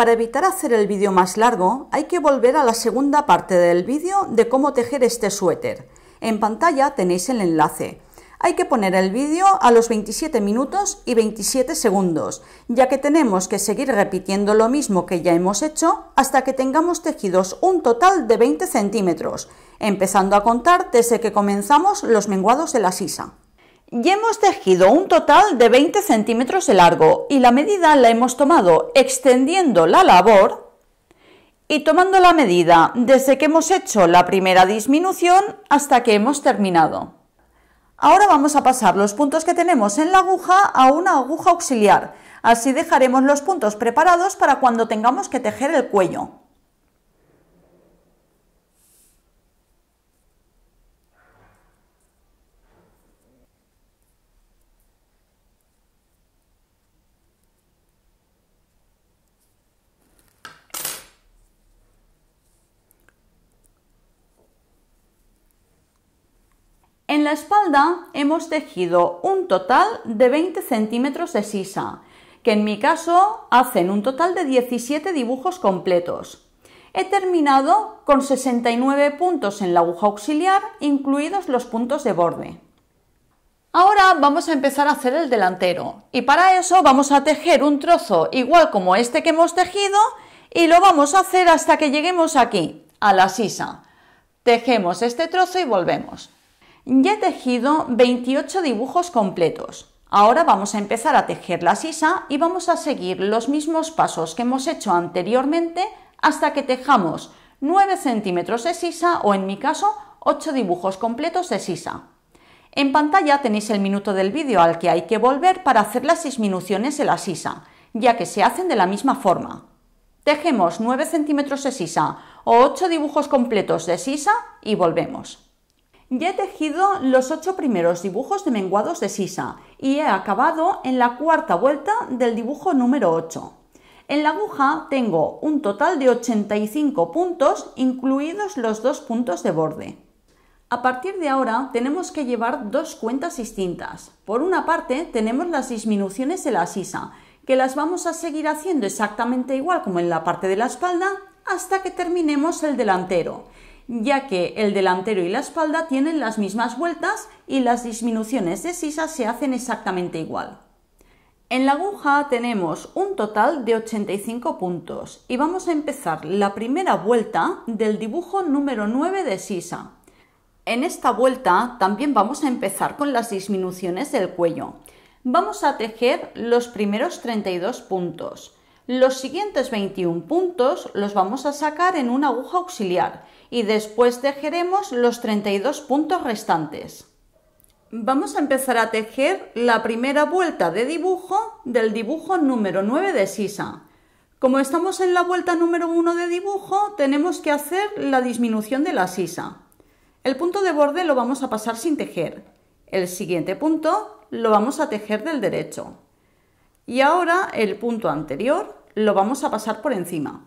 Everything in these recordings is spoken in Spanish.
Para evitar hacer el vídeo más largo, hay que volver a la segunda parte del vídeo de cómo tejer este suéter. En pantalla tenéis el enlace. Hay que poner el vídeo a los 27 minutos y 27 segundos, ya que tenemos que seguir repitiendo lo mismo que ya hemos hecho hasta que tengamos tejidos un total de 20 centímetros, empezando a contar desde que comenzamos los menguados de la sisa. Y hemos tejido un total de 20 centímetros de largo y la medida la hemos tomado extendiendo la labor y tomando la medida desde que hemos hecho la primera disminución hasta que hemos terminado. Ahora vamos a pasar los puntos que tenemos en la aguja a una aguja auxiliar, así dejaremos los puntos preparados para cuando tengamos que tejer el cuello. En la espalda hemos tejido un total de 20 centímetros de sisa, que en mi caso hacen un total de 17 dibujos completos. He terminado con 69 puntos en la aguja auxiliar, incluidos los puntos de borde. Ahora vamos a empezar a hacer el delantero y para eso vamos a tejer un trozo igual como este que hemos tejido y lo vamos a hacer hasta que lleguemos aquí, a la sisa. Tejemos este trozo y volvemos. Ya he tejido 28 dibujos completos. Ahora vamos a empezar a tejer la sisa y vamos a seguir los mismos pasos que hemos hecho anteriormente hasta que tejamos 9 centímetros de sisa o en mi caso 8 dibujos completos de sisa. En pantalla tenéis el minuto del vídeo al que hay que volver para hacer las disminuciones de la sisa, ya que se hacen de la misma forma. Tejemos 9 centímetros de sisa o 8 dibujos completos de sisa y volvemos. Ya he tejido los ocho primeros dibujos de menguados de sisa y he acabado en la cuarta vuelta del dibujo número 8. En la aguja tengo un total de 85 puntos, incluidos los dos puntos de borde. A partir de ahora tenemos que llevar dos cuentas distintas. Por una parte tenemos las disminuciones de la sisa, que las vamos a seguir haciendo exactamente igual como en la parte de la espalda hasta que terminemos el delantero ya que el delantero y la espalda tienen las mismas vueltas y las disminuciones de sisa se hacen exactamente igual. En la aguja tenemos un total de 85 puntos y vamos a empezar la primera vuelta del dibujo número 9 de sisa. En esta vuelta también vamos a empezar con las disminuciones del cuello. Vamos a tejer los primeros 32 puntos. Los siguientes 21 puntos los vamos a sacar en una aguja auxiliar y después tejeremos los 32 puntos restantes. Vamos a empezar a tejer la primera vuelta de dibujo del dibujo número 9 de Sisa. Como estamos en la vuelta número 1 de dibujo, tenemos que hacer la disminución de la sisa. El punto de borde lo vamos a pasar sin tejer. El siguiente punto lo vamos a tejer del derecho. Y ahora el punto anterior lo vamos a pasar por encima.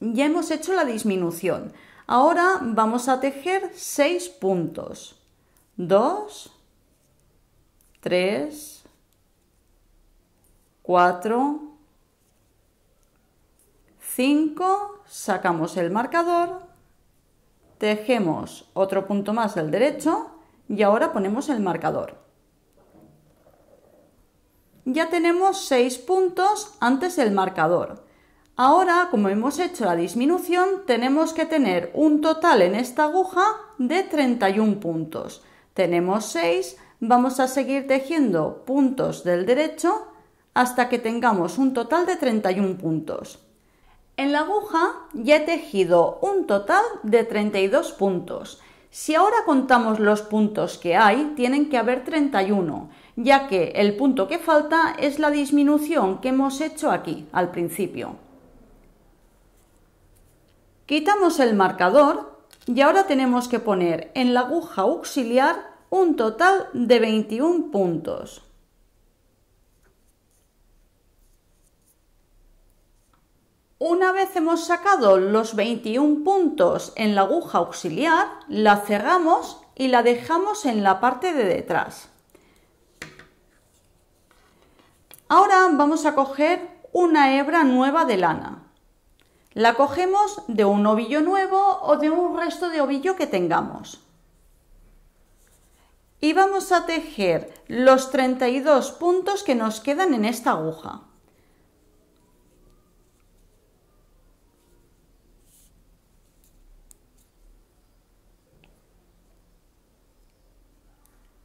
Ya hemos hecho la disminución. Ahora vamos a tejer 6 puntos. 2, 3, 4, 5, sacamos el marcador, tejemos otro punto más del derecho y ahora ponemos el marcador. Ya tenemos 6 puntos antes del marcador. Ahora, como hemos hecho la disminución, tenemos que tener un total en esta aguja de 31 puntos. Tenemos 6, vamos a seguir tejiendo puntos del derecho hasta que tengamos un total de 31 puntos. En la aguja ya he tejido un total de 32 puntos. Si ahora contamos los puntos que hay, tienen que haber 31, ya que el punto que falta es la disminución que hemos hecho aquí al principio. Quitamos el marcador y ahora tenemos que poner en la aguja auxiliar un total de 21 puntos. Una vez hemos sacado los 21 puntos en la aguja auxiliar, la cerramos y la dejamos en la parte de detrás. Ahora vamos a coger una hebra nueva de lana. La cogemos de un ovillo nuevo o de un resto de ovillo que tengamos. Y vamos a tejer los 32 puntos que nos quedan en esta aguja.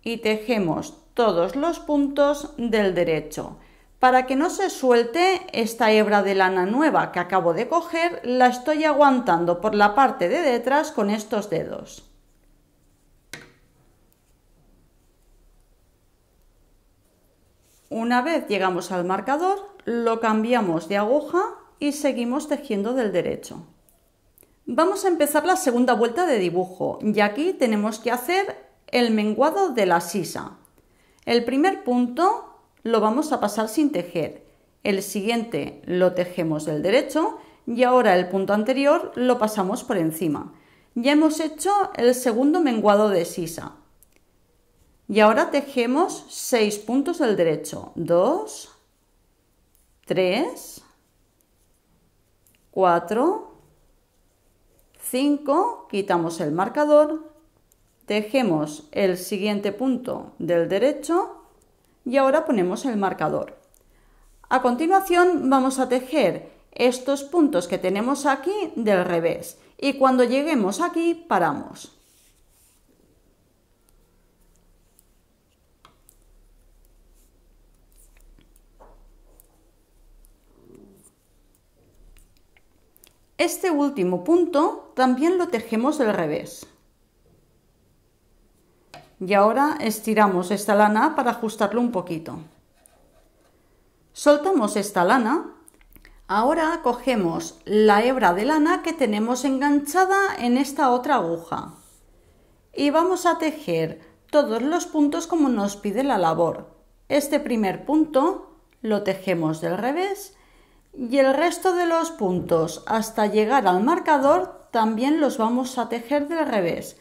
Y tejemos todos los puntos del derecho para que no se suelte esta hebra de lana nueva que acabo de coger, la estoy aguantando por la parte de detrás con estos dedos. Una vez llegamos al marcador, lo cambiamos de aguja y seguimos tejiendo del derecho. Vamos a empezar la segunda vuelta de dibujo y aquí tenemos que hacer el menguado de la sisa. El primer punto lo vamos a pasar sin tejer. El siguiente lo tejemos del derecho y ahora el punto anterior lo pasamos por encima. Ya hemos hecho el segundo menguado de sisa. Y ahora tejemos 6 puntos del derecho. 2, 3, 4, 5, quitamos el marcador, tejemos el siguiente punto del derecho y ahora ponemos el marcador. A continuación vamos a tejer estos puntos que tenemos aquí del revés y cuando lleguemos aquí paramos. Este último punto también lo tejemos del revés y ahora estiramos esta lana para ajustarlo un poquito. Soltamos esta lana. Ahora cogemos la hebra de lana que tenemos enganchada en esta otra aguja y vamos a tejer todos los puntos como nos pide la labor. Este primer punto lo tejemos del revés y el resto de los puntos hasta llegar al marcador también los vamos a tejer del revés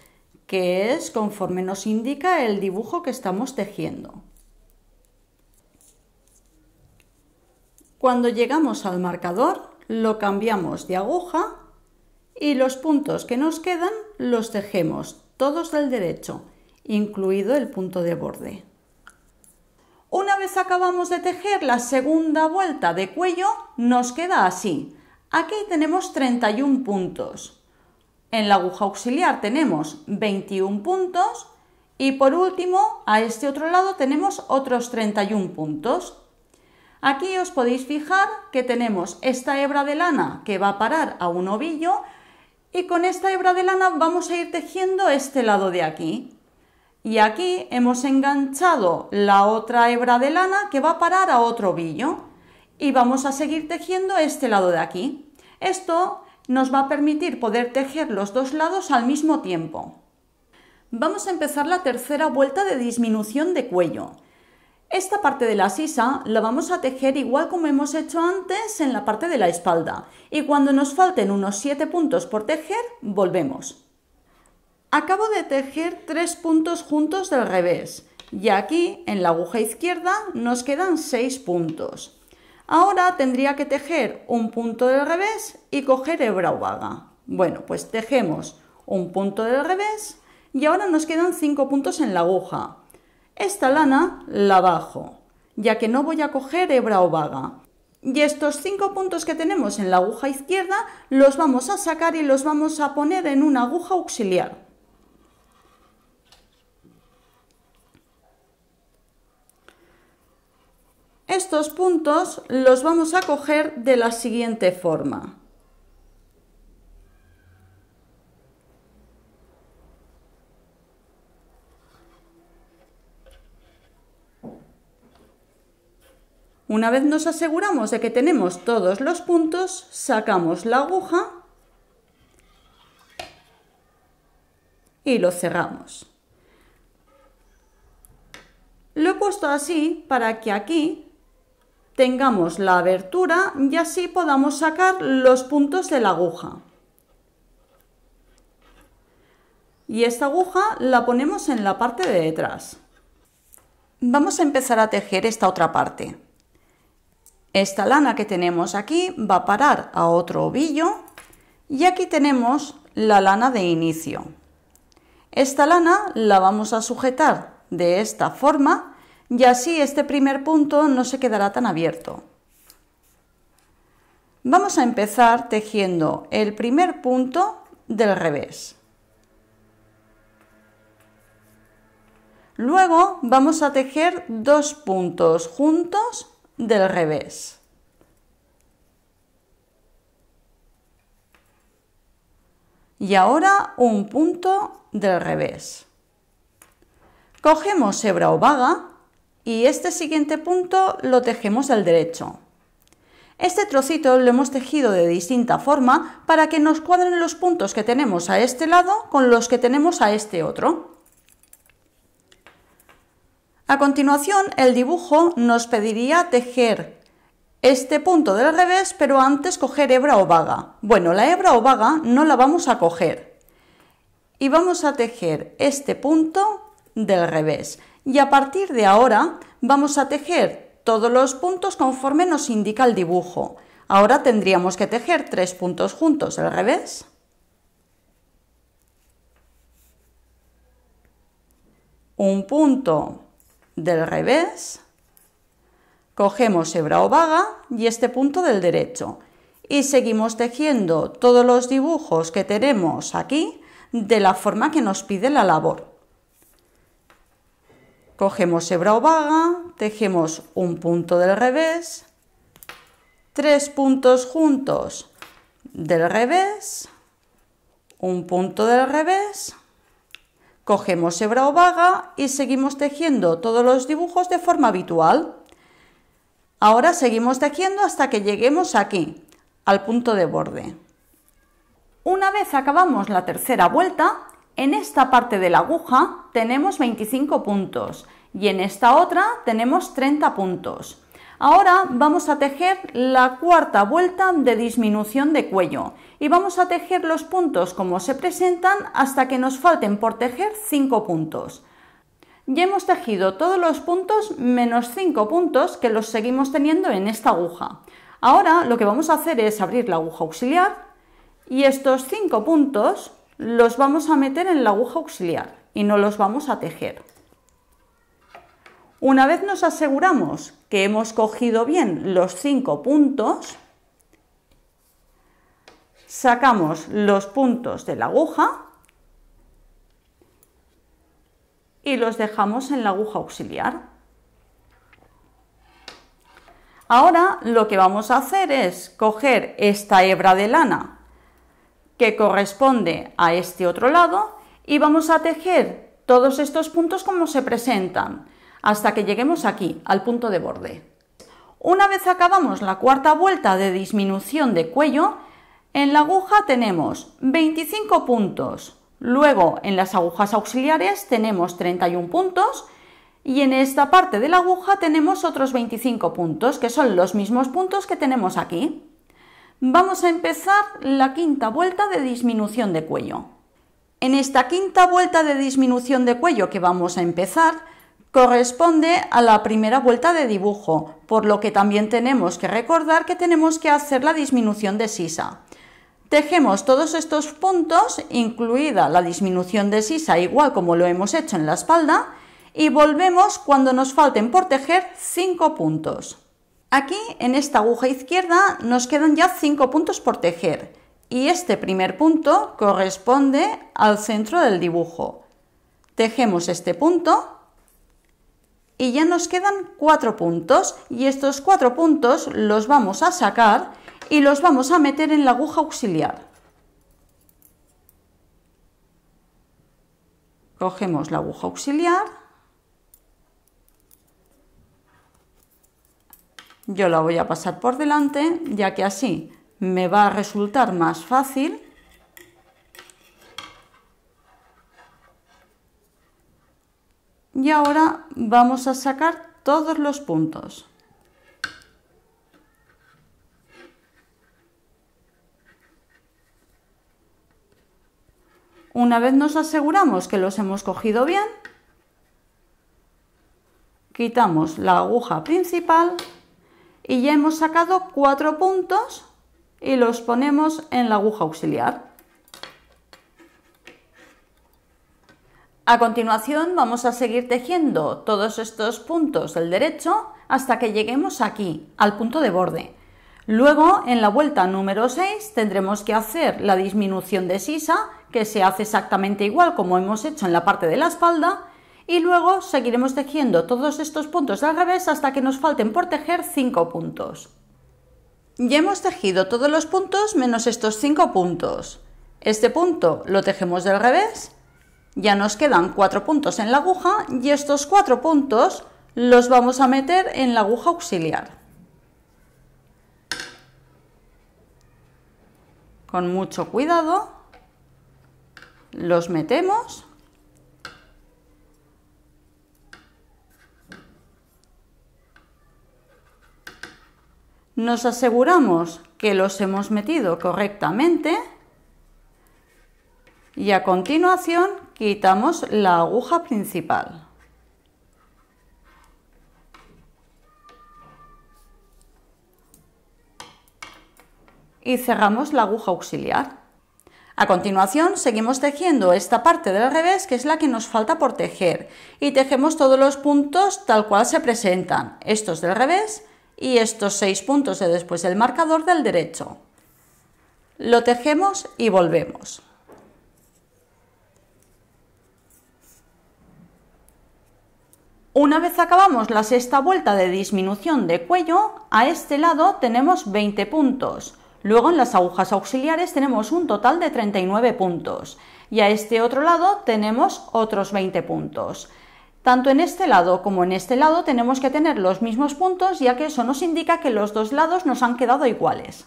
que es conforme nos indica el dibujo que estamos tejiendo. Cuando llegamos al marcador, lo cambiamos de aguja y los puntos que nos quedan los tejemos todos del derecho, incluido el punto de borde. Una vez acabamos de tejer la segunda vuelta de cuello, nos queda así. Aquí tenemos 31 puntos. En la aguja auxiliar tenemos 21 puntos y por último a este otro lado tenemos otros 31 puntos. Aquí os podéis fijar que tenemos esta hebra de lana que va a parar a un ovillo y con esta hebra de lana vamos a ir tejiendo este lado de aquí. Y aquí hemos enganchado la otra hebra de lana que va a parar a otro ovillo y vamos a seguir tejiendo este lado de aquí. Esto nos va a permitir poder tejer los dos lados al mismo tiempo. Vamos a empezar la tercera vuelta de disminución de cuello. Esta parte de la sisa la vamos a tejer igual como hemos hecho antes en la parte de la espalda y cuando nos falten unos 7 puntos por tejer, volvemos. Acabo de tejer tres puntos juntos del revés y aquí en la aguja izquierda nos quedan 6 puntos. Ahora tendría que tejer un punto del revés y coger hebra o vaga. Bueno, pues tejemos un punto del revés y ahora nos quedan 5 puntos en la aguja. Esta lana la bajo, ya que no voy a coger hebra o vaga. Y estos cinco puntos que tenemos en la aguja izquierda los vamos a sacar y los vamos a poner en una aguja auxiliar. Estos puntos los vamos a coger de la siguiente forma. Una vez nos aseguramos de que tenemos todos los puntos, sacamos la aguja y lo cerramos. Lo he puesto así para que aquí tengamos la abertura y así podamos sacar los puntos de la aguja. Y esta aguja la ponemos en la parte de detrás. Vamos a empezar a tejer esta otra parte. Esta lana que tenemos aquí va a parar a otro ovillo y aquí tenemos la lana de inicio. Esta lana la vamos a sujetar de esta forma y así este primer punto no se quedará tan abierto. Vamos a empezar tejiendo el primer punto del revés. Luego vamos a tejer dos puntos juntos del revés. Y ahora un punto del revés. Cogemos hebra o vaga y este siguiente punto lo tejemos al derecho. Este trocito lo hemos tejido de distinta forma para que nos cuadren los puntos que tenemos a este lado con los que tenemos a este otro. A continuación, el dibujo nos pediría tejer este punto del revés, pero antes coger hebra o vaga. Bueno, la hebra o vaga no la vamos a coger. Y vamos a tejer este punto del revés y a partir de ahora vamos a tejer todos los puntos conforme nos indica el dibujo. Ahora tendríamos que tejer tres puntos juntos, al revés. Un punto del revés, cogemos hebra o vaga y este punto del derecho y seguimos tejiendo todos los dibujos que tenemos aquí de la forma que nos pide la labor. Cogemos hebra o vaga, tejemos un punto del revés, tres puntos juntos del revés, un punto del revés, cogemos hebra o vaga y seguimos tejiendo todos los dibujos de forma habitual. Ahora seguimos tejiendo hasta que lleguemos aquí, al punto de borde. Una vez acabamos la tercera vuelta, en esta parte de la aguja tenemos 25 puntos y en esta otra tenemos 30 puntos. Ahora vamos a tejer la cuarta vuelta de disminución de cuello y vamos a tejer los puntos como se presentan hasta que nos falten por tejer 5 puntos. Ya hemos tejido todos los puntos menos 5 puntos que los seguimos teniendo en esta aguja. Ahora lo que vamos a hacer es abrir la aguja auxiliar y estos 5 puntos los vamos a meter en la aguja auxiliar y no los vamos a tejer. Una vez nos aseguramos que hemos cogido bien los cinco puntos, sacamos los puntos de la aguja y los dejamos en la aguja auxiliar. Ahora lo que vamos a hacer es coger esta hebra de lana que corresponde a este otro lado y vamos a tejer todos estos puntos como se presentan hasta que lleguemos aquí, al punto de borde. Una vez acabamos la cuarta vuelta de disminución de cuello, en la aguja tenemos 25 puntos, luego en las agujas auxiliares tenemos 31 puntos y en esta parte de la aguja tenemos otros 25 puntos, que son los mismos puntos que tenemos aquí. Vamos a empezar la quinta vuelta de disminución de cuello. En esta quinta vuelta de disminución de cuello que vamos a empezar, corresponde a la primera vuelta de dibujo, por lo que también tenemos que recordar que tenemos que hacer la disminución de sisa. Tejemos todos estos puntos, incluida la disminución de sisa, igual como lo hemos hecho en la espalda, y volvemos cuando nos falten por tejer 5 puntos. Aquí, en esta aguja izquierda, nos quedan ya 5 puntos por tejer y este primer punto corresponde al centro del dibujo. Tejemos este punto y ya nos quedan 4 puntos y estos cuatro puntos los vamos a sacar y los vamos a meter en la aguja auxiliar. Cogemos la aguja auxiliar yo la voy a pasar por delante, ya que así me va a resultar más fácil. Y ahora vamos a sacar todos los puntos. Una vez nos aseguramos que los hemos cogido bien, quitamos la aguja principal y ya hemos sacado cuatro puntos y los ponemos en la aguja auxiliar. A continuación vamos a seguir tejiendo todos estos puntos del derecho hasta que lleguemos aquí, al punto de borde. Luego, en la vuelta número 6, tendremos que hacer la disminución de sisa, que se hace exactamente igual como hemos hecho en la parte de la espalda, y luego seguiremos tejiendo todos estos puntos al revés hasta que nos falten por tejer 5 puntos. Ya hemos tejido todos los puntos menos estos 5 puntos. Este punto lo tejemos del revés, ya nos quedan 4 puntos en la aguja y estos 4 puntos los vamos a meter en la aguja auxiliar. Con mucho cuidado los metemos nos aseguramos que los hemos metido correctamente y a continuación quitamos la aguja principal. Y cerramos la aguja auxiliar. A continuación seguimos tejiendo esta parte del revés que es la que nos falta por tejer y tejemos todos los puntos tal cual se presentan, estos del revés y estos seis puntos de después el marcador del derecho. Lo tejemos y volvemos. Una vez acabamos la sexta vuelta de disminución de cuello, a este lado tenemos 20 puntos. Luego en las agujas auxiliares tenemos un total de 39 puntos y a este otro lado tenemos otros 20 puntos. Tanto en este lado como en este lado tenemos que tener los mismos puntos ya que eso nos indica que los dos lados nos han quedado iguales.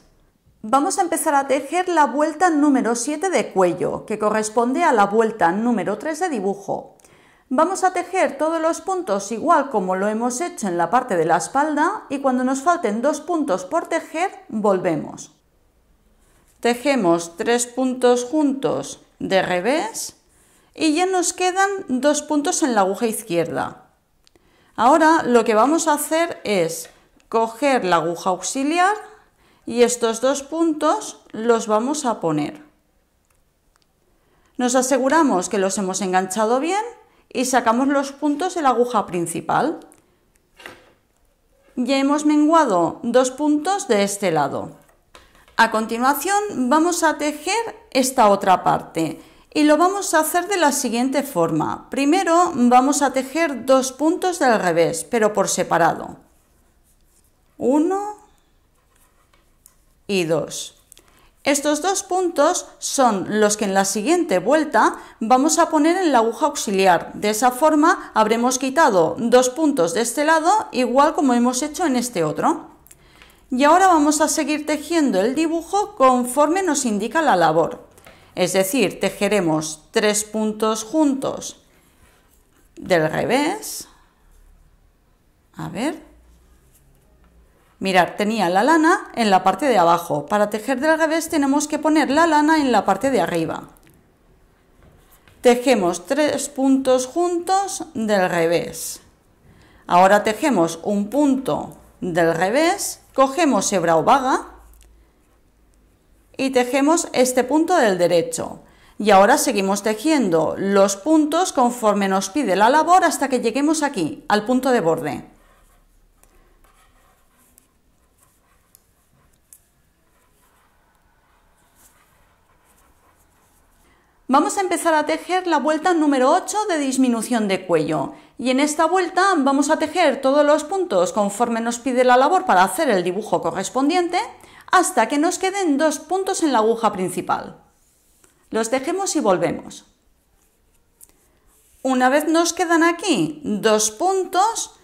Vamos a empezar a tejer la vuelta número 7 de cuello, que corresponde a la vuelta número 3 de dibujo. Vamos a tejer todos los puntos igual como lo hemos hecho en la parte de la espalda y cuando nos falten dos puntos por tejer, volvemos. Tejemos tres puntos juntos de revés y ya nos quedan dos puntos en la aguja izquierda. Ahora lo que vamos a hacer es coger la aguja auxiliar y estos dos puntos los vamos a poner. Nos aseguramos que los hemos enganchado bien y sacamos los puntos de la aguja principal. Ya hemos menguado dos puntos de este lado. A continuación vamos a tejer esta otra parte y lo vamos a hacer de la siguiente forma. Primero vamos a tejer dos puntos del revés, pero por separado. Uno y dos. Estos dos puntos son los que en la siguiente vuelta vamos a poner en la aguja auxiliar. De esa forma habremos quitado dos puntos de este lado, igual como hemos hecho en este otro. Y ahora vamos a seguir tejiendo el dibujo conforme nos indica la labor. Es decir, tejeremos tres puntos juntos del revés. A ver. Mirad, tenía la lana en la parte de abajo. Para tejer del revés tenemos que poner la lana en la parte de arriba. Tejemos tres puntos juntos del revés. Ahora tejemos un punto del revés, cogemos hebra o vaga y tejemos este punto del derecho. Y ahora seguimos tejiendo los puntos conforme nos pide la labor hasta que lleguemos aquí, al punto de borde. Vamos a empezar a tejer la vuelta número 8 de disminución de cuello y en esta vuelta vamos a tejer todos los puntos conforme nos pide la labor para hacer el dibujo correspondiente hasta que nos queden dos puntos en la aguja principal. Los dejemos y volvemos. Una vez nos quedan aquí dos puntos,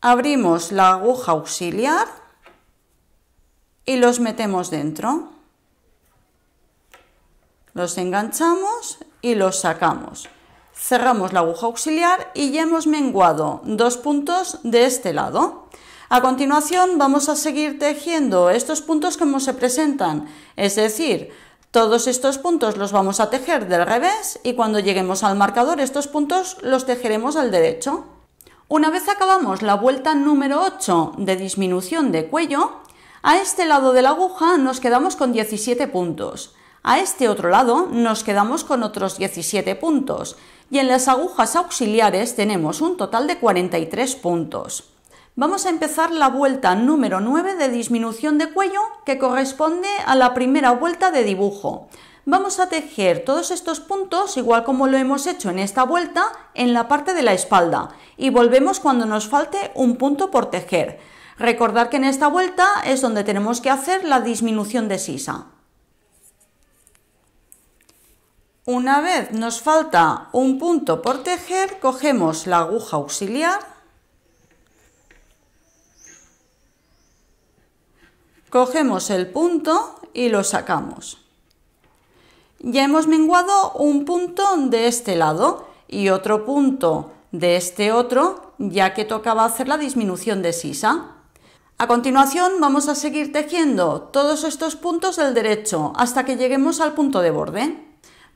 abrimos la aguja auxiliar y los metemos dentro. Los enganchamos y los sacamos. Cerramos la aguja auxiliar y ya hemos menguado dos puntos de este lado. A continuación vamos a seguir tejiendo estos puntos como se presentan, es decir, todos estos puntos los vamos a tejer del revés y cuando lleguemos al marcador estos puntos los tejeremos al derecho. Una vez acabamos la vuelta número 8 de disminución de cuello, a este lado de la aguja nos quedamos con 17 puntos, a este otro lado nos quedamos con otros 17 puntos y en las agujas auxiliares tenemos un total de 43 puntos. Vamos a empezar la vuelta número 9 de disminución de cuello que corresponde a la primera vuelta de dibujo. Vamos a tejer todos estos puntos, igual como lo hemos hecho en esta vuelta, en la parte de la espalda y volvemos cuando nos falte un punto por tejer. Recordar que en esta vuelta es donde tenemos que hacer la disminución de sisa. Una vez nos falta un punto por tejer, cogemos la aguja auxiliar Cogemos el punto y lo sacamos. Ya hemos menguado un punto de este lado y otro punto de este otro, ya que tocaba hacer la disminución de sisa. A continuación vamos a seguir tejiendo todos estos puntos del derecho hasta que lleguemos al punto de borde.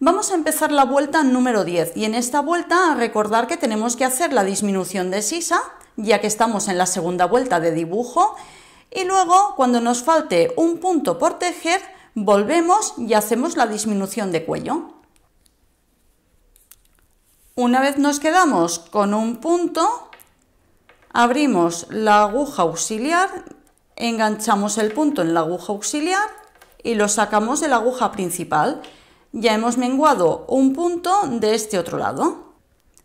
Vamos a empezar la vuelta número 10 y en esta vuelta a recordar que tenemos que hacer la disminución de sisa, ya que estamos en la segunda vuelta de dibujo y luego cuando nos falte un punto por tejer volvemos y hacemos la disminución de cuello. Una vez nos quedamos con un punto, abrimos la aguja auxiliar, enganchamos el punto en la aguja auxiliar y lo sacamos de la aguja principal. Ya hemos menguado un punto de este otro lado.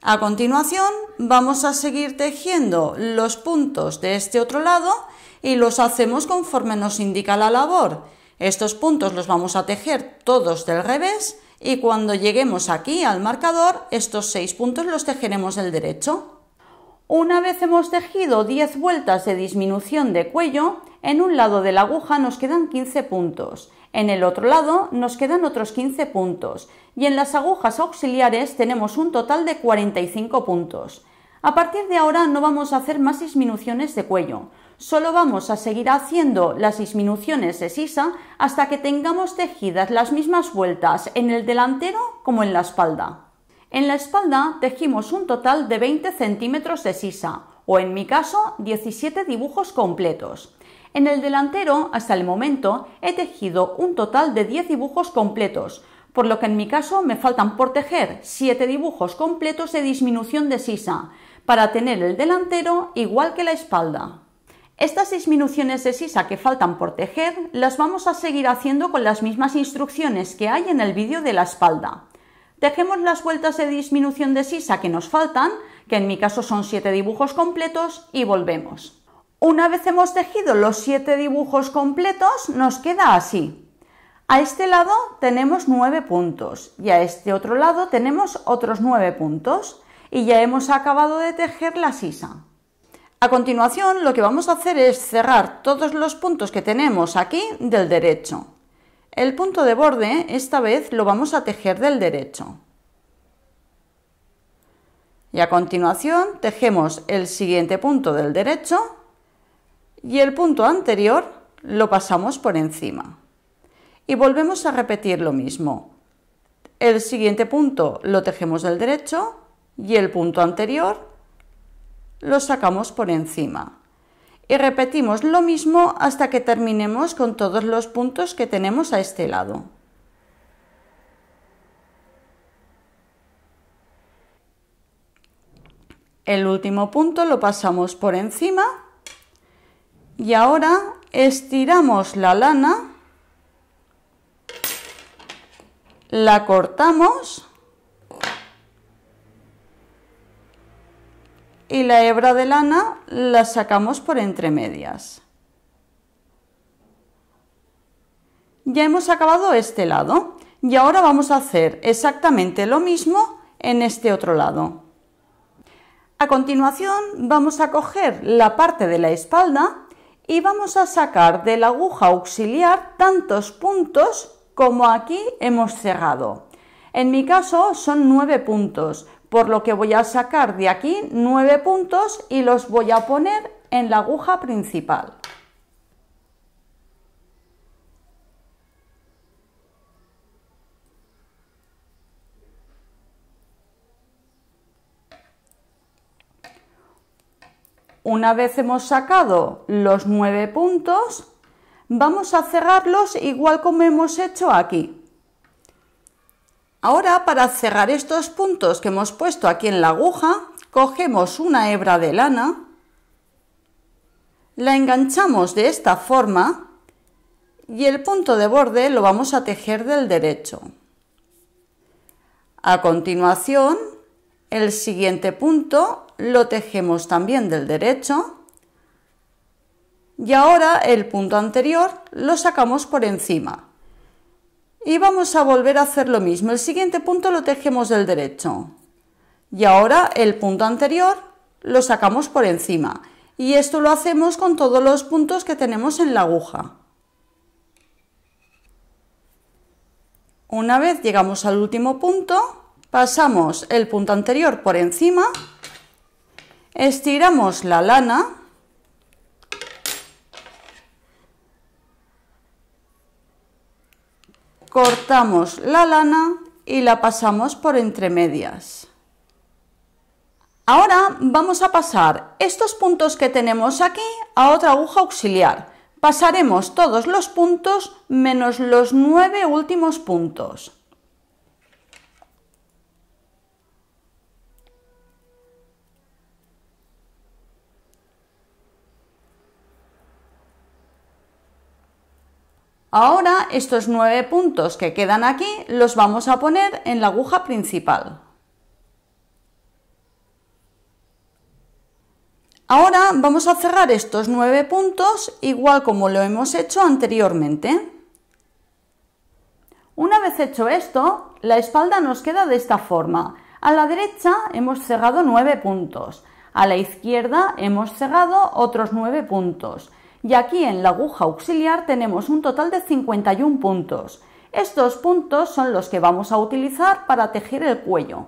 A continuación vamos a seguir tejiendo los puntos de este otro lado y los hacemos conforme nos indica la labor. Estos puntos los vamos a tejer todos del revés y cuando lleguemos aquí al marcador, estos seis puntos los tejeremos del derecho. Una vez hemos tejido 10 vueltas de disminución de cuello, en un lado de la aguja nos quedan 15 puntos, en el otro lado nos quedan otros 15 puntos y en las agujas auxiliares tenemos un total de 45 puntos. A partir de ahora no vamos a hacer más disminuciones de cuello, Solo vamos a seguir haciendo las disminuciones de sisa hasta que tengamos tejidas las mismas vueltas en el delantero como en la espalda. En la espalda tejimos un total de 20 centímetros de sisa, o en mi caso 17 dibujos completos. En el delantero, hasta el momento, he tejido un total de 10 dibujos completos, por lo que en mi caso me faltan por tejer 7 dibujos completos de disminución de sisa, para tener el delantero igual que la espalda. Estas disminuciones de sisa que faltan por tejer las vamos a seguir haciendo con las mismas instrucciones que hay en el vídeo de la espalda. Tejemos las vueltas de disminución de sisa que nos faltan, que en mi caso son 7 dibujos completos, y volvemos. Una vez hemos tejido los 7 dibujos completos, nos queda así. A este lado tenemos 9 puntos y a este otro lado tenemos otros 9 puntos y ya hemos acabado de tejer la sisa. A continuación lo que vamos a hacer es cerrar todos los puntos que tenemos aquí del derecho. El punto de borde esta vez lo vamos a tejer del derecho. Y a continuación tejemos el siguiente punto del derecho y el punto anterior lo pasamos por encima. Y volvemos a repetir lo mismo. El siguiente punto lo tejemos del derecho y el punto anterior lo sacamos por encima. Y repetimos lo mismo hasta que terminemos con todos los puntos que tenemos a este lado. El último punto lo pasamos por encima y ahora estiramos la lana, la cortamos y la hebra de lana la sacamos por entre medias. Ya hemos acabado este lado y ahora vamos a hacer exactamente lo mismo en este otro lado. A continuación vamos a coger la parte de la espalda y vamos a sacar de la aguja auxiliar tantos puntos como aquí hemos cerrado. En mi caso son nueve puntos, por lo que voy a sacar de aquí 9 puntos y los voy a poner en la aguja principal. Una vez hemos sacado los nueve puntos, vamos a cerrarlos igual como hemos hecho aquí. Ahora, para cerrar estos puntos que hemos puesto aquí en la aguja, cogemos una hebra de lana, la enganchamos de esta forma y el punto de borde lo vamos a tejer del derecho. A continuación, el siguiente punto lo tejemos también del derecho y ahora el punto anterior lo sacamos por encima. Y vamos a volver a hacer lo mismo. El siguiente punto lo tejemos del derecho. Y ahora el punto anterior lo sacamos por encima. Y esto lo hacemos con todos los puntos que tenemos en la aguja. Una vez llegamos al último punto, pasamos el punto anterior por encima, estiramos la lana cortamos la lana y la pasamos por entre medias. Ahora vamos a pasar estos puntos que tenemos aquí a otra aguja auxiliar. Pasaremos todos los puntos menos los nueve últimos puntos. Ahora estos nueve puntos que quedan aquí los vamos a poner en la aguja principal. Ahora vamos a cerrar estos nueve puntos igual como lo hemos hecho anteriormente. Una vez hecho esto, la espalda nos queda de esta forma. A la derecha hemos cerrado nueve puntos, a la izquierda hemos cerrado otros nueve puntos y aquí en la aguja auxiliar tenemos un total de 51 puntos. Estos puntos son los que vamos a utilizar para tejer el cuello.